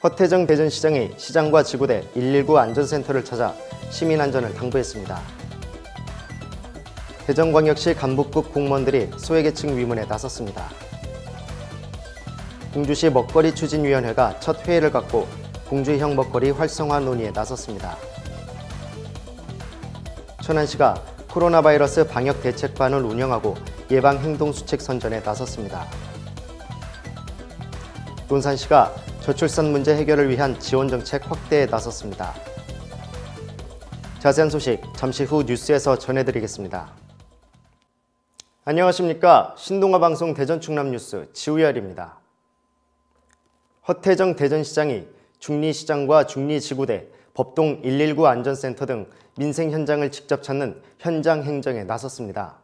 허태정 대전시장이 시장과 지구대 119 안전센터를 찾아 시민 안전을 당부했습니다. 대전광역시 간부급 공무원들이 소외계층 위문에 나섰습니다. 공주시 먹거리 추진위원회가 첫 회의를 갖고 공주형 먹거리 활성화 논의에 나섰습니다. 천안시가 코로나 바이러스 방역 대책반을 운영하고 예방 행동 수칙 선전에 나섰습니다. 논산시가 저출산 문제 해결을 위한 지원 정책 확대에 나섰습니다. 자세한 소식 잠시 후 뉴스에서 전해드리겠습니다. 안녕하십니까. 신동아 방송 대전 충남 뉴스 지우열입니다. 허태정 대전시장이 중리시장과 중리지구대, 법동 119 안전센터 등 민생 현장을 직접 찾는 현장 행정에 나섰습니다.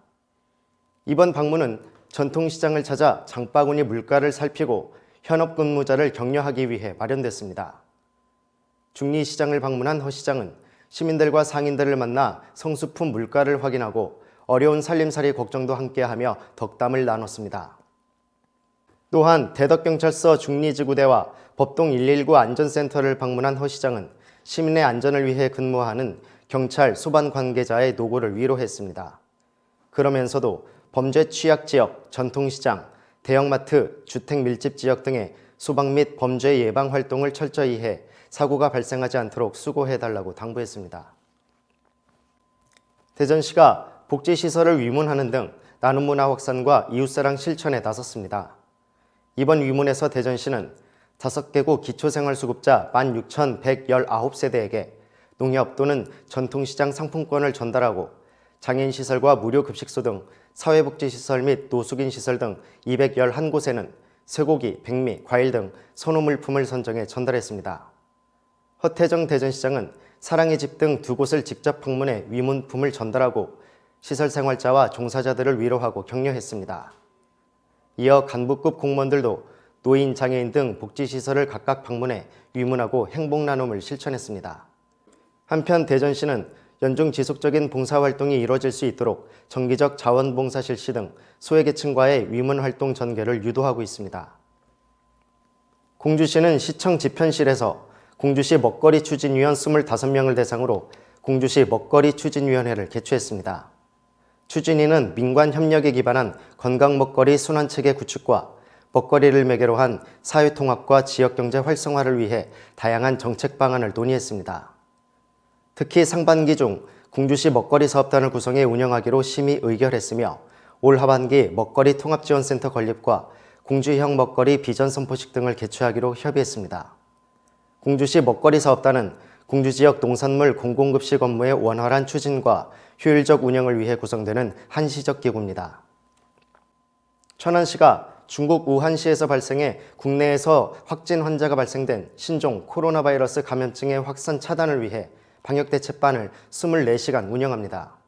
이번 방문은 전통시장을 찾아 장바구니 물가를 살피고 현업 근무자를 격려하기 위해 마련됐습니다. 중리시장을 방문한 허 시장은 시민들과 상인들을 만나 성수품 물가를 확인하고 어려운 살림살이 걱정도 함께하며 덕담을 나눴습니다. 또한 대덕경찰서 중리지구대와 법동 119 안전센터를 방문한 허 시장은 시민의 안전을 위해 근무하는 경찰, 소방 관계자의 노고를 위로했습니다. 그러면서도 범죄 취약 지역, 전통시장, 대형마트, 주택 밀집 지역 등의 소방 및 범죄 예방 활동을 철저히 해 사고가 발생하지 않도록 수고해달라고 당부했습니다. 대전시가 복지시설을 위문하는 등 나눔 문화 확산과 이웃사랑 실천에 나섰습니다. 이번 위문에서 대전시는 5개구 기초생활수급자 16,119세대에게 농협 또는 전통시장 상품권을 전달하고 장애인 시설과 무료 급식소 등 사회복지시설 및 노숙인 시설 등 211곳에는 쇠고기, 백미, 과일 등 선호물품을 선정해 전달했습니다. 허태정 대전시장은 사랑의 집 등 두 곳을 직접 방문해 위문품을 전달하고 시설 생활자와 종사자들을 위로하고 격려했습니다. 이어 간부급 공무원들도 노인, 장애인 등 복지시설을 각각 방문해 위문하고 행복 나눔을 실천했습니다. 한편 대전시는 연중 지속적인 봉사활동이 이뤄질 수 있도록 정기적 자원봉사 실시 등 소외계층과의 위문활동 전개를 유도하고 있습니다. 공주시는 시청 집현실에서 공주시 먹거리 추진위원 25명을 대상으로 공주시 먹거리 추진위원회를 개최했습니다. 추진위는 민관 협력에 기반한 건강 먹거리 순환체계 구축과 먹거리를 매개로 한 사회통합과 지역경제 활성화를 위해 다양한 정책 방안을 논의했습니다. 특히 상반기 중 궁주시 먹거리 사업단을 구성해 운영하기로 심의 의결했으며 올 하반기 먹거리 통합지원센터 건립과 궁주형 먹거리 비전 선포식 등을 개최하기로 협의했습니다. 궁주시 먹거리 사업단은 궁주 지역 농산물 공공급식 업무의 원활한 추진과 효율적 운영을 위해 구성되는 한시적 기구입니다. 천안시가 중국 우한시에서 발생해 국내에서 확진 환자가 발생된 신종 코로나 바이러스 감염증의 확산 차단을 위해 방역대책반을 24시간 운영합니다.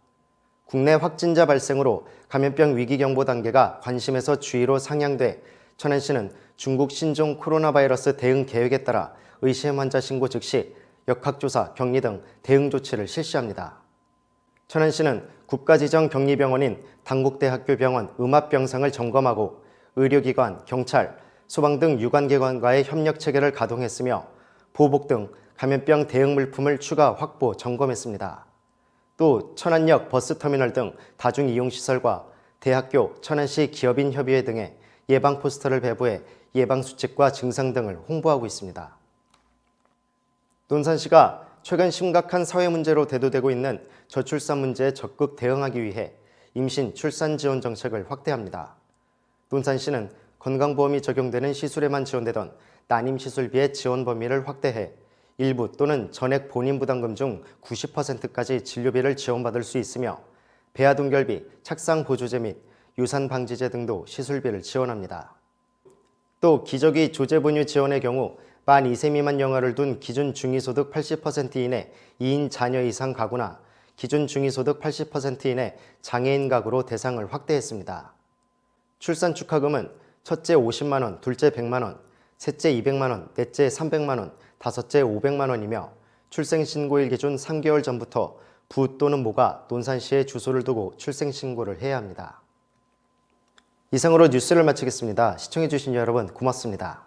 국내 확진자 발생으로 감염병 위기경보 단계가 관심에서 주의로 상향돼 천안시는 중국 신종 코로나 바이러스 대응 계획에 따라 의심 환자 신고 즉시 역학조사, 격리 등 대응 조치를 실시합니다. 천안시는 국가지정 격리병원인 당국대학교 병원 음압병상을 점검하고 의료기관, 경찰, 소방 등 유관기관과의 협력체계를 가동했으며 보복 등 감염병 대응 물품을 추가 확보 점검했습니다. 또 천안역 버스터미널 등 다중이용시설과 대학교, 천안시 기업인협의회 등에 예방 포스터를 배부해 예방수칙과 증상 등을 홍보하고 있습니다. 논산시가 최근 심각한 사회 문제로 대두되고 있는 저출산 문제에 적극 대응하기 위해 임신 출산 지원 정책을 확대합니다. 논산시는 건강보험이 적용되는 시술에만 지원되던 난임 시술비의 지원 범위를 확대해 일부 또는 전액 본인 부담금 중 90%까지 진료비를 지원받을 수 있으며 배아동결비, 착상 보조제 및 유산 방지제 등도 시술비를 지원합니다. 또 기저귀 조제 분유 지원의 경우 만 2세 미만 영아를 둔 기준 중위소득 80% 이내 2인 자녀 이상 가구나 기준 중위소득 80% 이내 장애인 가구로 대상을 확대했습니다. 출산 축하금은 첫째 50만 원, 둘째 100만 원, 셋째 200만 원, 넷째 300만 원, 다섯째 500만 원이며 출생신고일 기준 3개월 전부터 부 또는 모가 논산시에 주소를 두고 출생신고를 해야 합니다. 이상으로 뉴스를 마치겠습니다. 시청해주신 여러분 고맙습니다.